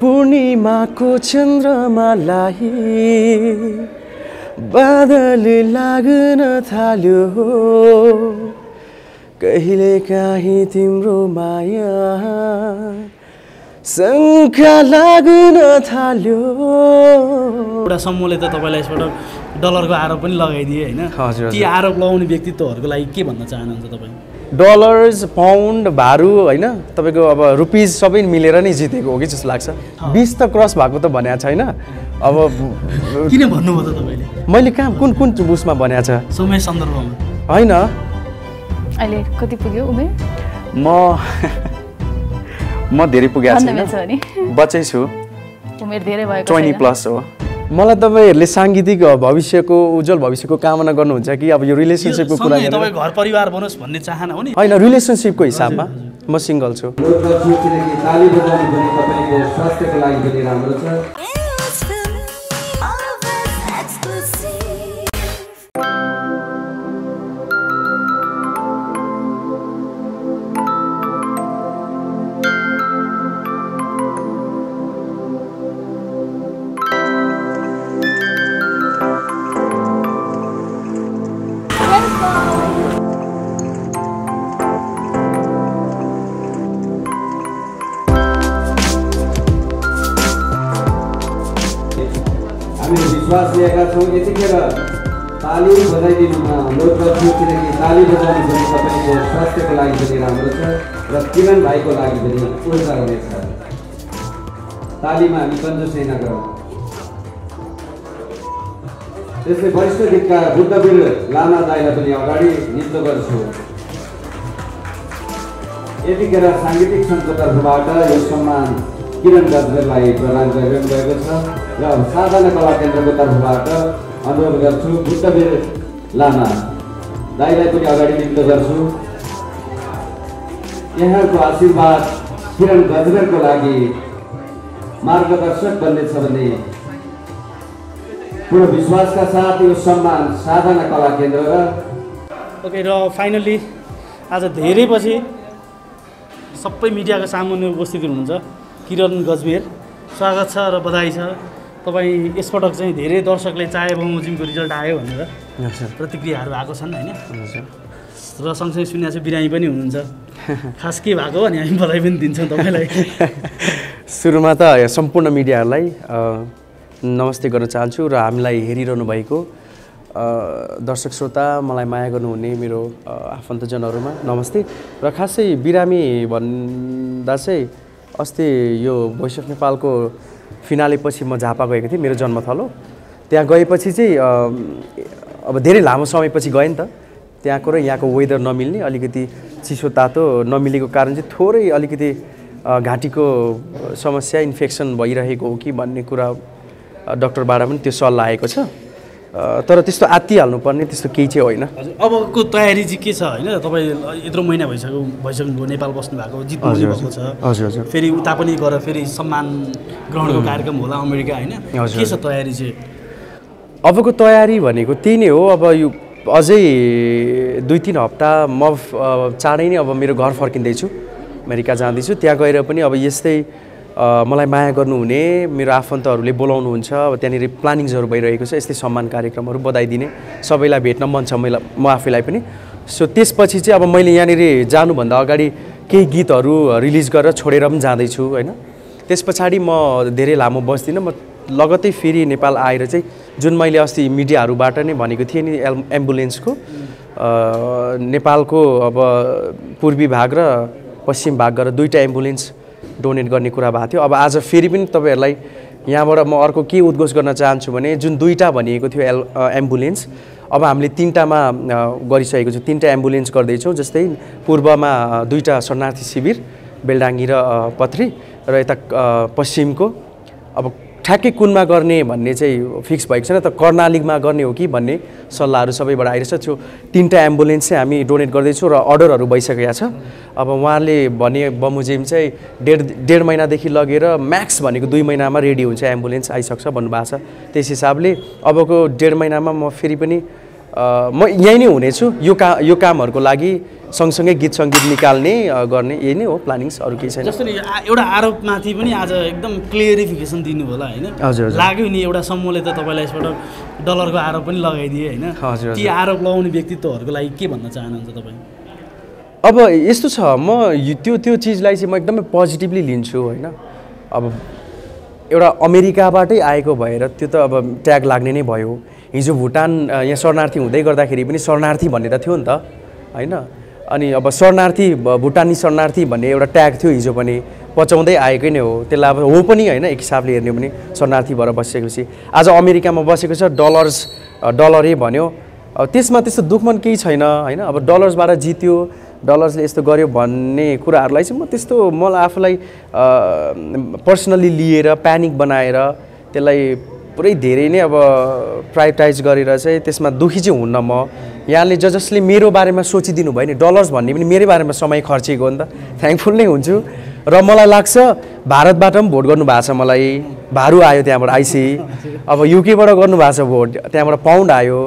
पूर्णिमाको लाही बादल लाग्न थाल्यो हो कहिले काहीँ तिम्रो माया शङ्का लाग्न थाल्यो एउटा समूहले त तपाईँलाई यसबाट डलरको आरोप पनि लगाइदिए होइन ती आरोप लगाउने व्यक्तित्वहरूको लागि के भन्न चाहनुहुन्छ तपाईँ डलर्स पाउन्ड भारू होइन तपाईँको अब रुपिज सबै मिलेर नै जितेको हो कि जस्तो लाग्छ बिस त क्रस भएको त भनेको छैन अब किन भन्नुभयो त तपाईँले मैले कहाँ कुन कुन उसमा भनेको छ समय सन्दर्भमा होइन अहिले कति पुग्यो उमेर म म धेरै पुगेको छु बच्चै छु उमेर धेरै भयो ट्वेन्टी प्लस हो मलाई तपाईँहरूले साङ्गीतिक भविष्यको उज्जवल भविष्यको कामना गर्नुहुन्छ कि अब यो रिलेसनसिपको कुरा तपाईँ घर परिवार बनोस् भन्ने चाहना हो नि होइन रिलेसनसिपको हिसाबमा म सिङ्गल छु छौँ यतिखेर ताली बजाइदिनुमा अनुरोध गर्छु किनकि ताली बजाउनु पनि तपाईँको स्वास्थ्यको लागि पनि राम्रो छ र किरण भाइको लागि पनि ऊर्जा हुनेछ तालीमा हामी सेना गरौँ त्यसै वरिष्ठ गीतका बुद्धवीर लामा दाईलाई पनि अगाडि निम्तो गर्छु यतिखेर साङ्गीतिक सङ्घको तर्फबाट यो सम्मान किरण गजबेललाई प्रदान गरिरहनु भएको छ र साधना कला केन्द्रको तर्फबाट अनुरोध गर्छु बुद्धवीर लामा दाईलाई पनि अगाडि निम्त गर्छु यहाँको आशीर्वाद किरण गजबेलको लागि मार्गदर्शक बन्नेछ भने पुरो विश्वासका साथ यो सम्मान साधना कला केन्द्र र ओके र फाइनल्ली आज धेरै पछि सबै मिडियाको सामान्य उपस्थित हुनुहुन्छ किरण गजमेर स्वागत छ र बधाई छ तपाईँ यसपटक चाहिँ धेरै दर्शकले चाहे बमोजिमको रिजल्ट आयो भनेर प्रतिक्रियाहरू आएको छन् होइन र सँगसँगै सुन्या चाहिँ बिरामी पनि हुनुहुन्छ खास के भएको भने हामी बधाई पनि दिन्छौँ तपाईँलाई सुरुमा त सम्पूर्ण मिडियाहरूलाई नमस्ते गर्न चाहन्छु र हामीलाई हेरिरहनु भएको दर्शक श्रोता मलाई माया गर्नुहुने मेरो आफन्तजनहरूमा नमस्ते र खासै बिरामी भन्दा चाहिँ अस्ति यो भोइस अफ नेपालको फिनाले पछि म झापा गएको थिएँ मेरो जन्मथलो त्यहाँ गएपछि चाहिँ अब धेरै लामो समयपछि गएँ नि त त्यहाँको र यहाँको वेदर नमिल्ने अलिकति चिसो तातो नमिलेको कारण चाहिँ थोरै अलिकति घाँटीको समस्या इन्फेक्सन भइरहेको हो कि भन्ने कुरा डक्टरबाट पनि त्यो सल्लाह आएको छ तर त्यस्तो पर्ने त्यस्तो केही चाहिँ होइन अबको तयारी चाहिँ के छ होइन तपाईँ यत्रो महिना भइसक्यो भइसक्नुभयो नेपाल बस्नु भएको जित्नु भएको छ हजुर फेरि उता पनि गएर फेरि सम्मान ग्रहणको कार्यक्रम होला अमेरिका होइन के छ तयारी चाहिँ अबको तयारी भनेको त्यही नै हो अब यो अझै दुई तिन हप्ता म चाँडै नै अब मेरो घर फर्किँदैछु अमेरिका जाँदैछु त्यहाँ गएर पनि अब यस्तै मलाई माया गर्नुहुने मेरो आफन्तहरूले बोलाउनुहुन्छ अब त्यहाँनिर प्लानिङ्सहरू भइरहेको छ यस्तै सम्मान कार्यक्रमहरू बधाइदिने सबैलाई भेट्न मन छ मैले म आफैलाई पनि सो त्यसपछि चाहिँ अब मैले यहाँनिर जानुभन्दा अगाडि केही गीतहरू रिलिज गरेर छोडेर पनि जाँदैछु होइन त्यस पछाडि म धेरै लामो बस्दिनँ म लगतै फेरि नेपाल आएर चाहिँ जुन मैले अस्ति मिडियाहरूबाट नै भनेको थिएँ नि एम् एम्बुलेन्सको नेपालको अब पूर्वी भाग र पश्चिम भाग गरेर दुईवटा एम्बुलेन्स डोनेट गर्ने कुरा भएको थियो अब आज फेरि पनि तपाईँहरूलाई यहाँबाट म अर्को के उद्घोष गर्न चाहन्छु भने जुन दुईवटा भनिएको थियो एल एम्बुलेन्स अब हामीले तिनवटामा गरिसकेको छौँ तिनवटा एम्बुलेन्स गर्दैछौँ जस्तै पूर्वमा दुईवटा शरणार्थी शिविर बेलडाङ्गी र पत्री र यता पश्चिमको अब ठ्याक्कै कुनमा गर्ने भन्ने चाहिँ फिक्स भएको छैन तर कर्णालीमा गर्ने हो कि भन्ने सल्लाहहरू सबैबाट आइरहेछ त्यो तिनवटा एम्बुलेन्स चाहिँ हामी डोनेट गर्दैछौँ र अर्डरहरू भइसकेको छ अब उहाँले भने बमोजिम चाहिँ डेढ डेढ महिनादेखि लगेर म्याक्स भनेको दुई महिनामा रेडी हुन्छ एम्बुलेन्स आइसक्छ भन्नुभएको छ त्यस हिसाबले अबको डेढ महिनामा म फेरि पनि म यहीँ नै हुनेछु यो का यो कामहरूको लागि सँगसँगै गीत सङ्गीत निकाल्ने गर्ने यही नै हो प्लानिङ्स अरू केही छैन जस्तै एउटा आरोपमाथि पनि आज एकदम क्लियरिफिकेसन दिनु होला होइन हजुर लाग्यो नि एउटा समूहले त तपाईँलाई यसबाट डलरको आरोप पनि लगाइदिए होइन हजुर ती आरोप लगाउने व्यक्तित्वहरूको लागि के भन्न चाहनुहुन्छ तपाईँ अब यस्तो छ म त्यो त्यो चिजलाई चाहिँ म एकदमै पोजिटिभली लिन्छु होइन अब एउटा अमेरिकाबाटै आएको भएर त्यो त अब ट्याग लाग्ने नै भयो हिजो भुटान यहाँ शरणार्थी हुँदै गर्दाखेरि पनि शरणार्थी भनेर थियो नि त होइन अनि अब शरणार्थी भुटानी शरणार्थी भन्ने एउटा ट्याग थियो हिजो पनि पचाउँदै आएकै नै हो त्यसलाई अब हो पनि होइन एक हिसाबले हेर्ने पनि शरणार्थी भएर बसेपछि आज अमेरिकामा बसेको छ डलर्स डलरै भन्यो अब त्यसमा त्यस्तो दुखमन केही छैन होइन अब डलर्सबाट जित्यो डलर्सले यस्तो गर्यो भन्ने कुराहरूलाई चाहिँ म त्यस्तो मलाई आफूलाई पर्सनल्ली लिएर प्यानिक बनाएर त्यसलाई पुरै धेरै नै अब प्रायोटाइज गरेर चाहिँ त्यसमा दुखी चाहिँ हुन्न म यहाँले ज जसले मेरो बारेमा सोचिदिनु भयो नि डलर्स भन्ने पनि मेरै बारेमा समय खर्चिएको हो नि त थ्याङ्कफुल नै हुन्छु र मलाई लाग्छ भारतबाट पनि भोट गर्नु छ मलाई भारू आयो त्यहाँबाट आइसी e। अब युकेबाट गर्नुभएको छ भोट त्यहाँबाट पाउन्ड आयो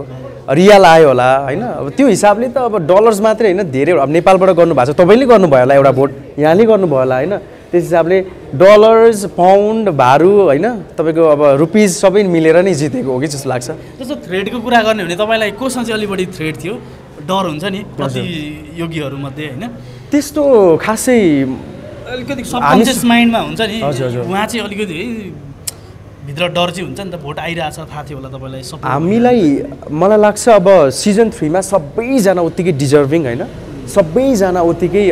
रियाल आयो होला होइन अब त्यो हिसाबले त अब डलर्स मात्रै होइन धेरै अब नेपालबाट गर्नुभएको छ तपाईँले गर्नुभयो होला एउटा भोट यहाँले गर्नुभयो होला होइन त्यस हिसाबले डलर्स पाउन्ड भारु होइन तपाईँको अब रुपिज सबै मिलेर नै जितेको हो कि जस्तो लाग्छ जस्तो थ्रेडको कुरा गर्ने हो भने तपाईँलाई कोसँग चाहिँ बढी थ्रेड थियो डर हुन्छ नि योगीहरूमध्ये होइन त्यस्तो खासै अलिकति सबकन्सियस माइन्डमा हुन्छ नि उहाँ चाहिँ अलिकति भित्र डर चाहिँ हुन्छ नि त भोट आइरहेछ थाहा थियो होला तपाईँलाई हामीलाई मलाई लाग्छ अब सिजन थ्रीमा सबैजना उत्तिकै डिजर्भिङ होइन सबैजना उत्तिकै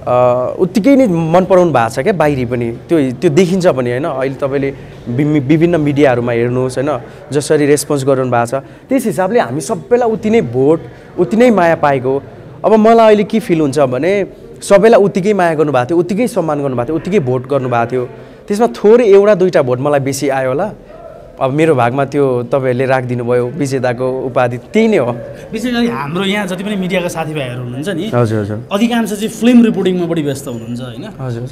उत्तिकै नै मन पराउनु भएको छ क्या बाहिरी पनि त्यो त्यो देखिन्छ पनि होइन अहिले तपाईँले विभिन्न मिडियाहरूमा हेर्नुहोस् होइन जसरी रेस्पोन्स गराउनु भएको छ त्यस हिसाबले हामी सबैलाई उति नै भोट उति नै माया पाएको अब मलाई अहिले के फिल हुन्छ भने सबैलाई उत्तिकै माया गर्नुभएको थियो उत्तिकै सम्मान गर्नुभएको थियो उत्तिकै भोट गर्नुभएको थियो त्यसमा थोरै एउटा दुईवटा भोट मलाई बेसी आयो होला अब मेरो भागमा त्यो तपाईँहरूले राखिदिनु भयो विजेताको उपाधि त्यही नै हो विशेष गरी हाम्रो यहाँ जति पनि मिडियाको साथीभाइहरू हुनुहुन्छ नि हजुर हजुर अधिकांश चाहिँ फिल्म रिपोर्टिङमा बढी व्यस्त हुनुहुन्छ होइन हजुर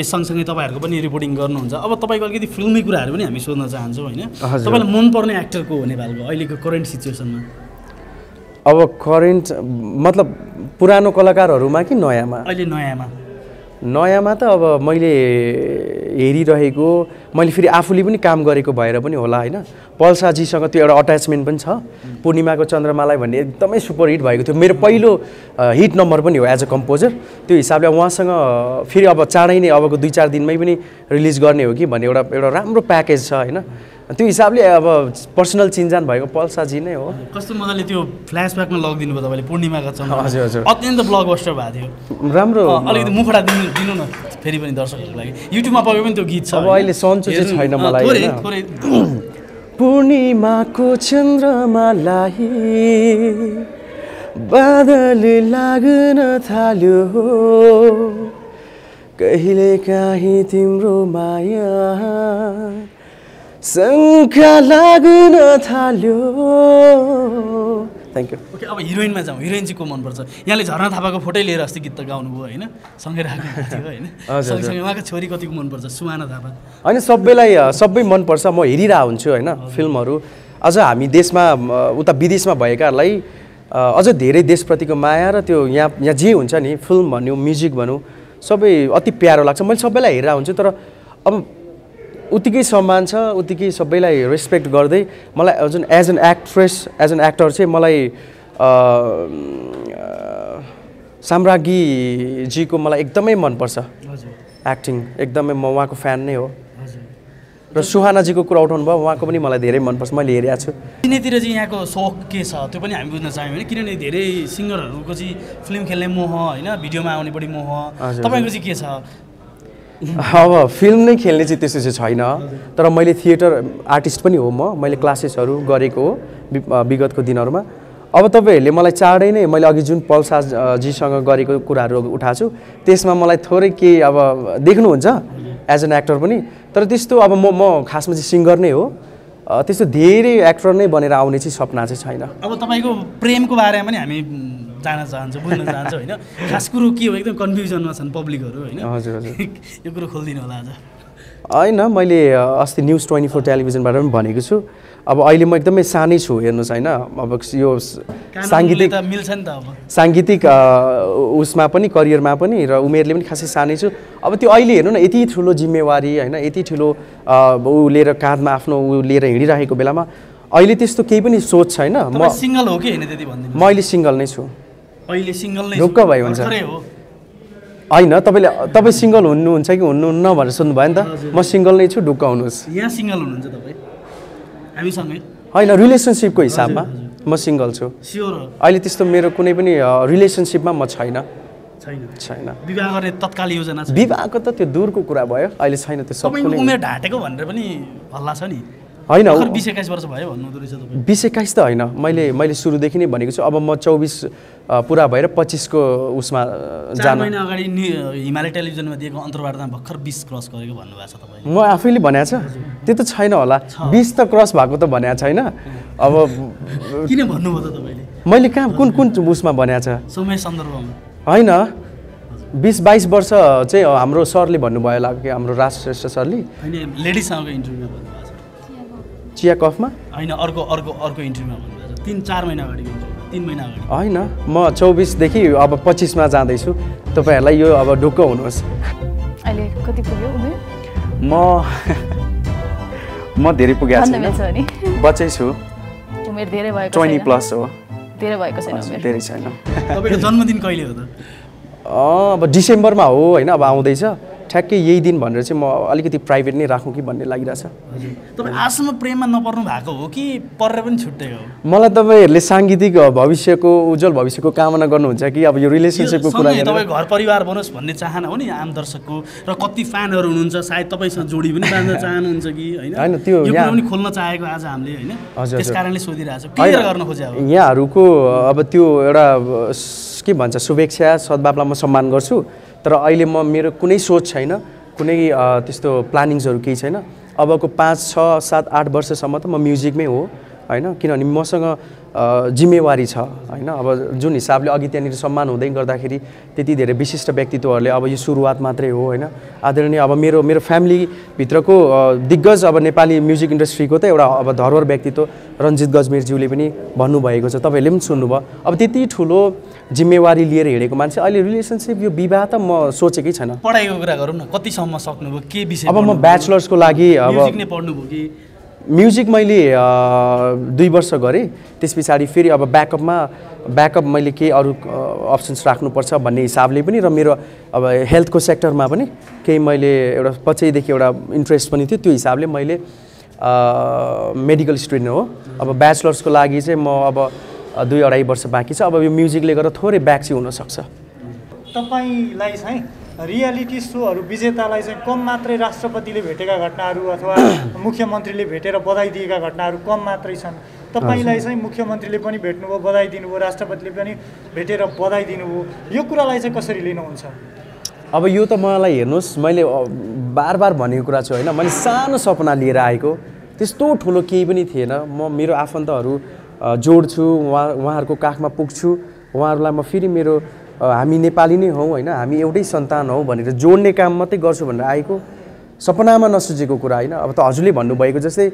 यस सँगसँगै तपाईँहरूको पनि रिपोर्टिङ गर्नुहुन्छ अब तपाईँको अलिकति फिल्मी कुराहरू पनि हामी सोध्न चाहन्छौँ होइन तपाईँलाई मनपर्ने एक्टर को हो नेपालको अहिलेको करेन्ट सिचुएसनमा अब करेन्ट मतलब पुरानो कलाकारहरूमा कि नयाँमा अहिले नयाँमा नयाँमा त अब मैले हेरिरहेको मैले फेरि आफूले पनि काम गरेको भएर पनि होला होइन पल्साजीसँग त्यो एउटा अट्याचमेन्ट पनि छ पूर्णिमाको चन्द्रमालाई भन्ने एकदमै सुपर हिट भएको थियो मेरो पहिलो हिट नम्बर पनि हो एज अ कम्पोजर त्यो हिसाबले उहाँसँग फेरि अब चाँडै नै अबको दुई चार दिनमै पनि रिलिज गर्ने हो कि भन्ने एउटा एउटा राम्रो प्याकेज छ होइन त्यो हिसाबले अब पर्सनल चिन्जान भएको पल्साजी नै हो कस्तो मजाले त्यो फ्ल्यासब्याकमा लगिदिनु भयो तपाईँले पूर्णिमाको चन्द्र हजुर हजुर अत्यन्त ब्लकबस्टर भएको थियो राम्रो अलिकति मुखडा दिनु दिनु न फेरि पनि दर्शकहरूको लागि युट्युबमा पक्यो पनि त्यो गीत छ अब अहिले सन्चो चाहिँ छैन मलाई पूर्णिमाको लाही बादल लाग्न थाल्यो कहिले काहीँ तिम्रो माया शङ्का लाग्न थाल्यो थ्याङ्क यू ओके अब हिरोइनमा जाउँ हिरोइन चाहिँ को मनपर्छ यहाँले झरना थापाको फोटै लिएर अस्ति गीत त गाउनुभयो होइन सँगै राख्नु थियो होइन सँगसँगै उहाँको छोरी कतिको मनपर्छ सुहाना थापा होइन सबैलाई सबै मनपर्छ म हेरिरहेको हुन्छु होइन फिल्महरू अझ हामी देशमा उता विदेशमा भएकाहरूलाई अझ धेरै देशप्रतिको माया र त्यो यहाँ यहाँ जे हुन्छ नि फिल्म भन्यो म्युजिक भनौँ सबै अति प्यारो लाग्छ मैले सबैलाई हेरेर हुन्छु तर अब उत्तिकै सम्मान छ उत्तिकै सबैलाई रेस्पेक्ट गर्दै मलाई जुन as an actress as an actor चाहिँ मलाई साम्राज्ञीजीको मलाई एकदमै मनपर्छ एक्टिङ एकदमै म उहाँको फ्यान नै हो र सुहानाजीको कुरा उठाउनु भयो उहाँको पनि मलाई धेरै मनपर्छ मैले हेरेको छु किनेतिर चाहिँ यहाँको सोख के छ त्यो पनि हामी बुझ्न चाह्यौँ होइन किनभने धेरै सिङ्गरहरूको चाहिँ फिल्म खेल्ने मोह होइन भिडियोमा आउने बढी मोह तपाईँको चाहिँ के छ अब फिल्म नै खेल्ने चाहिँ त्यस्तो चाहिँ छैन तर मैले थिएटर आर्टिस्ट पनि हो म मैले क्लासेसहरू गरेको हो विगतको दिनहरूमा अब तपाईँहरूले मलाई चाँडै नै मैले अघि जुन पल्साजीसँग गरेको कुराहरू उठाएको छु त्यसमा मलाई थोरै केही अब देख्नुहुन्छ एज एन एक्टर पनि तर त्यस्तो अब म म खासमा चाहिँ सिङ्गर नै हो त्यस्तो धेरै एक्टर नै बनेर आउने चाहिँ सपना चाहिँ छैन अब तपाईँको प्रेमको बारेमा पनि हामी जान चाहन्छ बुझ्न चाहन्छ होइन खास कुरो के हो एकदम कन्फ्युजनमा छन् पब्लिकहरू होइन हजुर हजुर यो कुरो खोलिदिनु होला आज होइन मैले अस्ति न्युज ट्वेन्टी फोर टेलिभिजनबाट पनि भनेको छु अब अहिले म एकदमै सानै छु हेर्नुहोस् होइन अब यो साङ्गीतिक मिल्छ नि त अब साङ्गीतिक उसमा पनि करियरमा पनि र उमेरले पनि खासै सानै छु अब त्यो अहिले हेर्नु न यति ठुलो जिम्मेवारी होइन यति ठुलो ऊ लिएर काँधमा आफ्नो ऊ लिएर हिँडिरहेको बेलामा अहिले त्यस्तो केही पनि सोच छैन म सिङ्गल हो कि होइन त्यति म अहिले सिङ्गल नै छु अहिले सिङ्गल नै ढुक्क भाइ हुन्छ होइन तपाईँले तपाईँ सिङ्गल हुनुहुन्छ कि हुनुहुन्न भनेर सोध्नु भयो नि त म सिङ्गल नै छु ढुक्क हुनुहोस् यहाँ सिङ्गल हुनुहुन्छ तपाईँ हामीसँगै होइन रिलेसनसिपको हिसाबमा म सिङ्गल छु स्योर अहिले त्यस्तो मेरो कुनै पनि रिलेसनसिपमा म छैन छैन विवाह गर्ने तत्काल योजना विवाहको त त्यो दूरको कुरा भयो अहिले छैन त्यो सबै उमेर ढाँटेको भनेर पनि हल्ला छ नि होइन बिस एक्काइस वर्ष भयो भन्नुहुँदो रहेछ बिस एक्काइस त होइन मैले मैले सुरुदेखि नै भनेको छु अब म चौबिस पुरा भएर पच्चिसको उसमा जान अगाडि हिमालय टेलिभिजनमा दिएको अन्तर्वार्तामा भर्खर बिस क्रस गरेको भन्नुभएको छ तपाईँले म आफैले भनेको छ त्यो त छैन होला बिस त क्रस भएको त भनेको छैन अब किन भन्नुभयो त तपाईँले मैले कहाँ कुन कुन उसमा भनेको छ समय सन्दर्भमा होइन बिस बाइस वर्ष चाहिँ हाम्रो सरले भन्नुभयो होला कि हाम्रो राज श्रेष्ठ सरले लेडिजसँग इन्टरभ्यूमा चिया कफमा होइन अर्को अर्को अर्को इन्टरभ्यूमा तिन चार महिना अगाडि तिन महिना अगाडि होइन म चौबिसदेखि अब पच्चिसमा जाँदैछु तपाईँहरूलाई यो अब ढुक्क हुनुहोस् अहिले कति पुग्यो उमेर म म धेरै पुगेको छु बच्चै छु उमेर धेरै भएको ट्वेन्टी प्लस हो धेरै भएको छैन धेरै छैन तपाईँको जन्मदिन कहिले हो त अब डिसेम्बरमा हो होइन अब आउँदैछ ठ्याक्कै यही दिन भनेर चाहिँ म अलिकति प्राइभेट नै राखौँ कि भन्ने लागिरहेछ तपाईँ आजसम्म प्रेममा नपर्नु भएको हो कि परेर पनि छुट्टै हो मलाई तपाईँहरूले साङ्गीतिक भविष्यको उज्जवल भविष्यको कामना गर्नुहुन्छ कि अब यो रिलेसनसिपको कुरा तपाईँ घर परिवार बनोस् भन्ने चाहना हो नि आम दर्शकको र कति फ्यानहरू हुनुहुन्छ सायद तपाईँसँग जोडी पनि बाँध्न चाहनुहुन्छ कि होइन त्यो पनि खोल्न चाहेको आज हामीले होइन त्यस कारणले सोधिरहेको गर्न खोजेको यहाँहरूको अब त्यो एउटा के भन्छ शुभेच्छा सद्भावलाई म सम्मान गर्छु तर अहिले म मेरो कुनै सोच छैन कुनै त्यस्तो प्लानिङ्सहरू केही छैन अबको पाँच छ सात आठ वर्षसम्म त म म्युजिकमै हो होइन किनभने मसँग जिम्मेवारी छ होइन अब जुन हिसाबले अघि त्यहाँनिर सम्मान हुँदै गर्दाखेरि त्यति धेरै विशिष्ट व्यक्तित्वहरूले अब यो सुरुवात मात्रै हो होइन आदरणीय अब मेरो मेरो फ्यामिलीभित्रको दिग्गज अब नेपाली म्युजिक इन्डस्ट्रीको त एउटा अब धरोहर व्यक्तित्व रन्जित गजमेरज्यूले पनि भन्नुभएको छ तपाईँहरूले पनि सुन्नुभयो अब त्यति ठुलो जिम्मेवारी लिएर हिँडेको मान्छे अहिले रिलेसनसिप यो विवाह त म सोचेकै छैन पढाइको कुरा गरौँ न कतिसम्म सक्नुभयो के विषय अब म ब्याचलर्सको लागि अब म्युजिक मैले दुई वर्ष गरेँ त्यस पछाडि फेरि अब ब्याकअपमा ब्याकअप मैले केही अरू अप्सन्स राख्नुपर्छ भन्ने हिसाबले पनि र मेरो अब हेल्थको सेक्टरमा पनि केही मैले एउटा पछिदेखि एउटा इन्ट्रेस्ट पनि थियो त्यो हिसाबले मैले मेडिकल स्टुडेन्ट हो अब ब्याचलर्सको लागि चाहिँ म अब दुई अढाई वर्ष बाँकी छ अब यो म्युजिकले गर्दा थोरै ब्याक चाहिँ हुनसक्छ तपाईँलाई चाहिँ रियालिटी सोहरू विजेतालाई चाहिँ कम मात्रै राष्ट्रपतिले भेटेका घटनाहरू अथवा मुख्यमन्त्रीले भेटेर बधाई दिएका घटनाहरू कम मात्रै छन् तपाईँलाई चाहिँ मुख्यमन्त्रीले पनि भेट्नुभयो बधाई दिनुभयो राष्ट्रपतिले पनि भेटेर बधाई दिनुभयो यो कुरालाई चाहिँ कसरी लिनुहुन्छ अब यो त मलाई हेर्नुहोस् मैले बार बार भनेको कुरा छु होइन मैले सानो सपना लिएर आएको त्यस्तो ठुलो केही पनि थिएन म मेरो आफन्तहरू जोड्छु उहाँ उहाँहरूको काखमा पुग्छु उहाँहरूलाई म फेरि मेरो हामी नेपाली नै हौँ होइन हामी एउटै सन्तान हौँ भनेर जोड्ने काम मात्रै गर्छु भनेर आएको सपनामा नसुझेको कुरा होइन अब त हजुरले भन्नुभएको जस्तै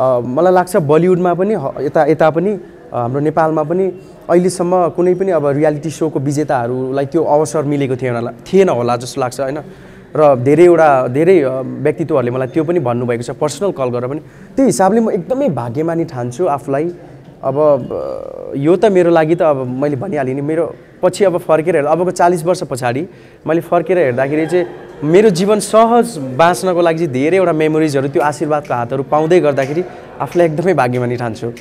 मलाई लाग्छ बलिउडमा पनि यता यता पनि हाम्रो नेपालमा पनि अहिलेसम्म कुनै पनि अब रियालिटी सोको विजेताहरूलाई त्यो अवसर मिलेको थिएन होला थिएन होला जस्तो लाग्छ होइन र धेरैवटा धेरै व्यक्तित्वहरूले मलाई त्यो पनि भन्नुभएको छ पर्सनल कल गरेर पनि त्यही हिसाबले म एकदमै भाग्यमानी ठान्छु आफूलाई अब यो त मेरो लागि त अब मैले भनिहालेँ नि मेरो पछि अब फर्केर हेर्दा अबको चालिस वर्ष पछाडि मैले फर्केर हेर्दाखेरि चाहिँ मेरो जीवन सहज बाँच्नको लागि चाहिँ धेरैवटा मेमोरिजहरू त्यो आशीर्वादको हातहरू पाउँदै गर्दाखेरि आफूलाई एकदमै भाग्यमानी ठान्छु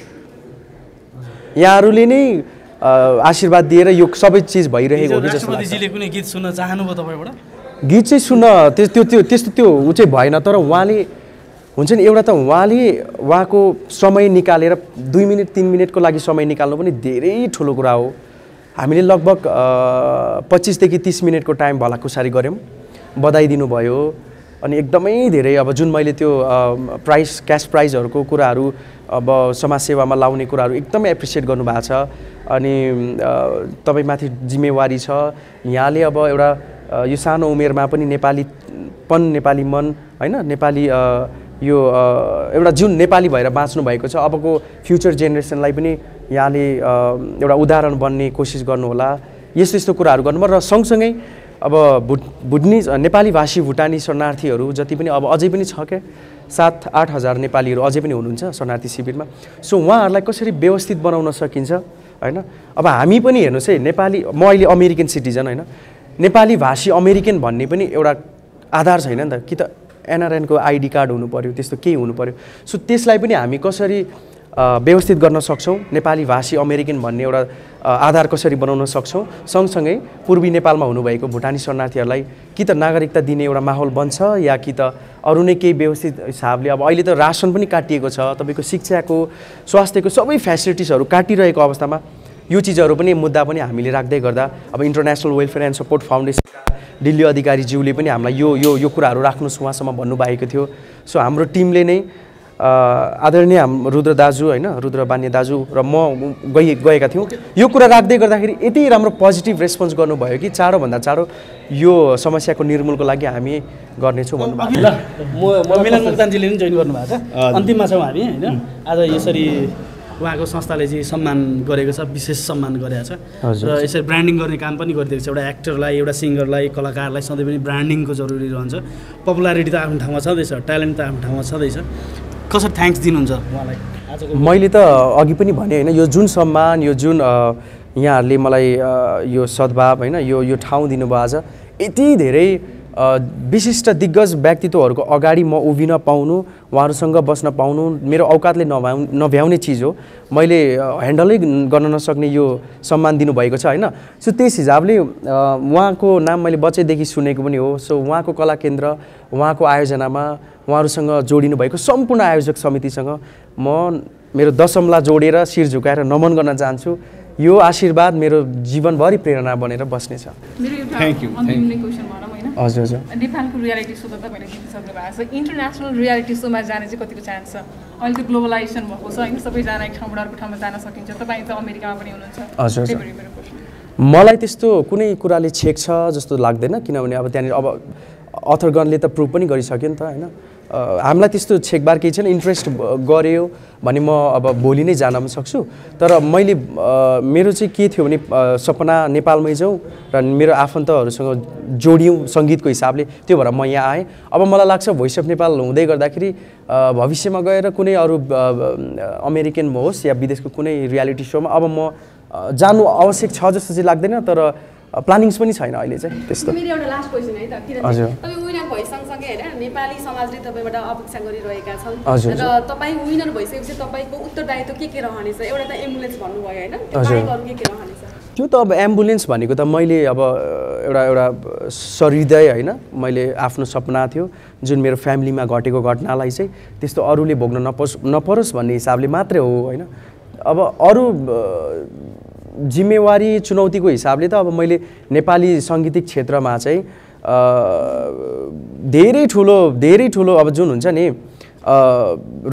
यहाँहरूले नै आशीर्वाद दिएर यो सबै चिज भइरहेको हो कि जस्तो गीत चाहिँ सुन्न त्यो त्यो त्यो त्यस्तो त्यो ऊ चाहिँ भएन तर उहाँले हुन्छ नि एउटा त उहाँले उहाँको समय निकालेर दुई मिनट तिन मिनटको लागि समय निकाल्नु पनि धेरै ठुलो कुरा हो हामीले लगभग पच्चिसदेखि तिस मिनटको टाइम भलाकुसारी गऱ्यौँ बधाई दिनुभयो अनि एकदमै धेरै अब जुन मैले त्यो प्राइज क्यास प्राइजहरूको कुराहरू अब समाजसेवामा लाउने कुराहरू एकदमै एप्रिसिएट गर्नुभएको छ अनि तपाईँमाथि जिम्मेवारी छ यहाँले अब एउटा यो सानो उमेरमा पनि नेपालीपन नेपाली मन होइन नेपाली यो एउटा जुन नेपाली भएर बाँच्नु भएको छ अबको फ्युचर जेनेरेसनलाई पनि यहाँले एउटा उदाहरण बन्ने कोसिस गर्नुहोला यस्तो यस्तो कुराहरू गर्नुभयो र सँगसँगै अब भुट भुटनी नेपाली भाषी भुटानी शरणार्थीहरू जति पनि अब अझै पनि छ क्या सात आठ हजार नेपालीहरू अझै पनि हुनुहुन्छ शरणार्थी शिविरमा सो उहाँहरूलाई कसरी व्यवस्थित बनाउन सकिन्छ होइन अब हामी पनि हेर्नुहोस् है नेपाली म अहिले अमेरिकन सिटिजन होइन नेपाली भाषी अमेरिकन भन्ने पनि एउटा आधार छैन नि त कि त एनआरएनको आइडी कार्ड हुनु पऱ्यो त्यस्तो केही हुनु पऱ्यो सो त्यसलाई पनि हामी कसरी व्यवस्थित गर्न सक्छौँ नेपाली भाषी अमेरिकन भन्ने एउटा आधार कसरी बनाउन सक्छौँ सँगसँगै पूर्वी नेपालमा हुनुभएको भुटानी शरणार्थीहरूलाई कि त नागरिकता दिने एउटा माहौल बन्छ या कि त अरू नै केही व्यवस्थित हिसाबले अब अहिले त रासन पनि काटिएको छ तपाईँको शिक्षाको स्वास्थ्यको सबै फेसिलिटिसहरू काटिरहेको अवस्थामा यो चिजहरू पनि मुद्दा पनि हामीले राख्दै गर्दा अब international welfare and support foundation Delhi अधिकारीज्यूले पनि हामीलाई यो यो यो कुराहरू राख्नुहोस् उहाँसम्म भन्नुभएको थियो सो हाम्रो टिमले नै आदरणीय हाम रुद्र दाजु होइन रुद्र बान्य दाजु र म गइ गएका थियौँ यो कुरा राख्दै गर्दाखेरि यति राम्रो पोजिटिभ रेस्पोन्स गर्नुभयो कि चाँडोभन्दा चाँडो यो समस्याको निर्मूलको लागि हामी गर्नेछौँ भन्नुभयो ल म मिलन मुक्तानजीले पनि जोइन गर्नुभएको छ अन्तिममा छौँ हामी होइन आज यसरी उहाँको संस्थाले चाहिँ सम्मान गरेको छ विशेष सम्मान गरेको छ र यसरी ब्रान्डिङ गर्ने काम पनि गरिदिएको छ एउटा एक्टरलाई एउटा सिङ्गरलाई कलाकारलाई सधैँ पनि ब्रान्डिङको जरुरी रहन्छ पपुलारिटी त आफ्नो ठाउँमा छँदैछ ट्यालेन्ट त आफ्नो ठाउँमा छँदैछ कसरी थ्याङ्क्स दिनुहुन्छ उहाँलाई मैले त अघि पनि भने होइन यो जुन सम्मान यो जुन यहाँहरूले मलाई यो सद्भाव होइन यो यो ठाउँ दिनुभयो आज यति धेरै विशिष्ट दिग्गज व्यक्तित्वहरूको अगाडि म उभिन पाउनु उहाँहरूसँग बस्न पाउनु मेरो औकातले नभ्या नभ्याउने चिज हो मैले ह्यान्डलै गर्न नसक्ने यो सम्मान दिनुभएको छ होइन सो त्यस हिसाबले उहाँको नाम मैले बच्चैदेखि सुनेको पनि हो सो उहाँको कला केन्द्र उहाँको आयोजनामा उहाँहरूसँग जोडिनु भएको सम्पूर्ण आयोजक समितिसँग म मेरो दशमला जोडेर शिर झुकाएर नमन गर्न चाहन्छु यो आशीर्वाद मेरो जीवनभरि प्रेरणा बनेर बस्नेछ थ्याङ्क यू हजुर हजुर नेपालको रियालिटी सो त तपाईँले देखिसक्नु भएको छ इन्टरनेसनल रियालिटी सोमा जाने चाहिँ कतिको चान्स छ अहिले त ग्लोबलाइजेसन भएको छ होइन सबैजना एक ठाउँबाट अर्को ठाउँमा जान सकिन्छ तपाईँ त अमेरिकामा पनि हुनुहुन्छ हजुर मलाई त्यस्तो कुनै कुराले छेक्छ जस्तो लाग्दैन किनभने अब त्यहाँनिर अब अथरगणले त प्रुभ पनि गरिसक्यो नि त होइन हामीलाई त्यस्तो छेकबार केही छैन इन्ट्रेस्ट गऱ्यो भने म अब भोलि नै जान पनि सक्छु तर मैले मेरो चाहिँ के थियो भने सपना नेपालमै जाउँ र मेरो आफन्तहरूसँग जोडियौँ सङ्गीतको हिसाबले त्यो भएर म यहाँ आएँ अब मलाई लाग्छ भोइस अफ नेपाल हुँदै गर्दाखेरि भविष्यमा गएर कुनै अरू अमेरिकन होस् या विदेशको कुनै रियालिटी सोमा अब म जानु आवश्यक छ जस्तो चाहिँ लाग्दैन तर प्लानिङ्स पनि छैन अहिले चाहिँ त्यस्तो मेरो एउटा लास्ट क्वेसन है त किनभने तपाईँ विनर भए सँगसँगै होइन नेपाली समाजले तपाईँबाट अपेक्षा गरिरहेका छन् र तपाईँ विनर भइसकेपछि तपाईँको उत्तरदायित्व के के रहनेछ एउटा त एम्बुलेन्स भन्नुभयो होइन के के रहनेछ त्यो त अब एम्बुलेन्स भनेको त मैले अब एउटा एउटा सहृदय होइन मैले आफ्नो सपना थियो जुन मेरो फ्यामिलीमा घटेको घटनालाई चाहिँ त्यस्तो अरूले भोग्न नपोस् नपरोस् भन्ने हिसाबले मात्रै हो होइन अब अरू जिम्मेवारी चुनौतीको हिसाबले त अब मैले नेपाली साङ्गीतिक क्षेत्रमा चाहिँ धेरै ठुलो धेरै ठुलो अब जुन हुन्छ नि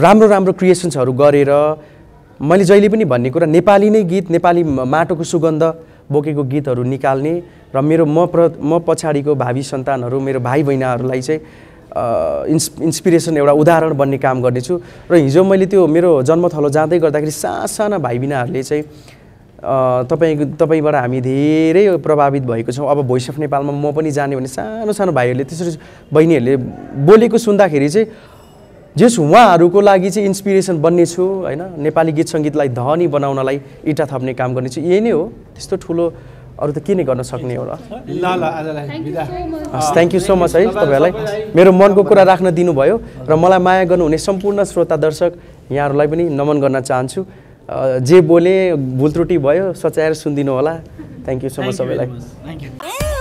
राम्रो राम्रो क्रिएसन्सहरू गरेर मैले जहिले पनि भन्ने कुरा नेपाली नै गीत नेपाली माटोको सुगन्ध बोकेको गीतहरू निकाल्ने र मेरो म प्र म पछाडिको भावी सन्तानहरू मेरो भाइ बहिनीहरूलाई चाहिँ इन्स इन्सपिरेसन एउटा उदाहरण बन्ने काम गर्नेछु र हिजो मैले त्यो मेरो जन्मथलो जाँदै गर्दाखेरि सासाना भाइ बिनाहरूले चाहिँ तपाईँको तपाईँबाट हामी धेरै प्रभावित भएको छौँ अब भोइस अफ नेपालमा म पनि जाने भने सानो सानो भाइहरूले त्यसरी बहिनीहरूले बोलेको सुन्दाखेरि चाहिँ जस उहाँहरूको लागि चाहिँ इन्सपिरेसन बन्नेछु होइन नेपाली गीत सङ्गीतलाई धनी बनाउनलाई इँटा थप्ने काम गर्नेछु यही नै हो त्यस्तो ठुलो अरू त के नै गर्न सक्ने होला र हस् थ्याङ्क यू सो मच है तपाईँहरूलाई मेरो मनको कुरा राख्न दिनुभयो र मलाई माया गर्नुहुने सम्पूर्ण श्रोता दर्शक यहाँहरूलाई पनि नमन गर्न चाहन्छु जे बोले भुल त्रुटि भयो सच्याएर सुनिदिनु होला थ्याङ्क यू सो मच सबैलाई थ्याङ्क यू